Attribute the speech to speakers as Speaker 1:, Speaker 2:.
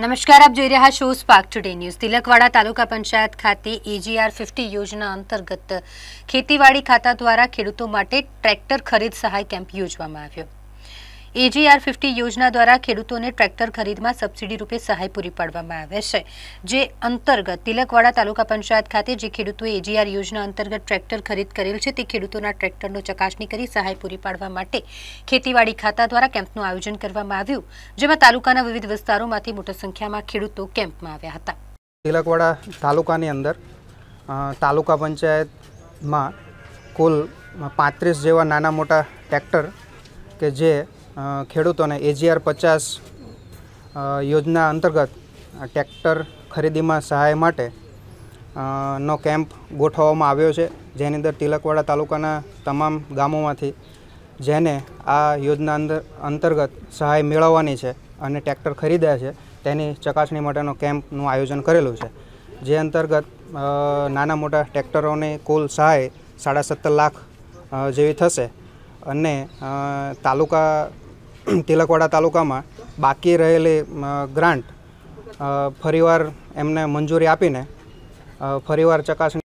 Speaker 1: નમસ્કાર આપ જોઈ રહ્યા છો Spark Today News Tilakwada taluka panchayat ખાતે એજીઆર ફિફ્ટી યોજના અંતર્ગત ખેતીવાડી ખાતા દ્વારા ખેડૂતો માટે ટ્રેક્ટર ખરીદ સહાય કેમ્પ યોજવામાં આવ્યો એજીઆર ફિફ્ટી યોજના દ્વારા ખેડૂતોને ટ્રેક્ટર ખરીદમાં સબસિડી રૂપે સહાય પૂરી પાડવામાં આવે છે જે અંતર્ગત તિલકવાડા તાલુકા પંચાયત ખાતે જે ખેડૂતોએ એજીઆર યોજના અંતર્ગત ટ્રેક્ટર ખરીદ કરેલ છે તે ખેડૂતોના ટ્રેક્ટરનો ચકાસણી કરી સહાય પૂરી પાડવા માટે ખેતીવાડી ખાતા દ્વારા કેમ્પનું આયોજન કરવામાં આવ્યું જેમાં તાલુકાના વિવિધ વિસ્તારોમાંથી મોટી સંખ્યામાં ખેડૂતો કેમ્પમાં આવ્યા હતા
Speaker 2: તિલકવાડા તાલુકાની અંદર તાલુકા પંચાયતમાં કુલ પાંત્રીસ જેવા નાના મોટા ટ્રેક્ટર કે જે ખેડૂતોને એજીઆર પચાસ યોજના અંતર્ગત ટ્રેક્ટર ખરીદીમાં સહાય માટે નો કેમ્પ ગોઠવવામાં આવ્યો છે જેની અંદર તિલકવાડા તાલુકાના તમામ ગામોમાંથી જેને આ યોજના અંદર અંતર્ગત સહાય મેળવવાની છે અને ટ્રેક્ટર ખરીદ્યા છે તેની ચકાસણી માટેનો કેમ્પનું આયોજન કરેલું છે જે અંતર્ગત નાના મોટા ટ્રેક્ટરોની કુલ સહાય સાડા સત્તર લાખ જેવી થશે અને તાલુકા તિલકવાડા તાલુકામાં બાકી રહેલી ગ્રાન્ટ ફરીવાર એમને મંજૂરી આપીને
Speaker 1: ફરીવાર ચકાસણી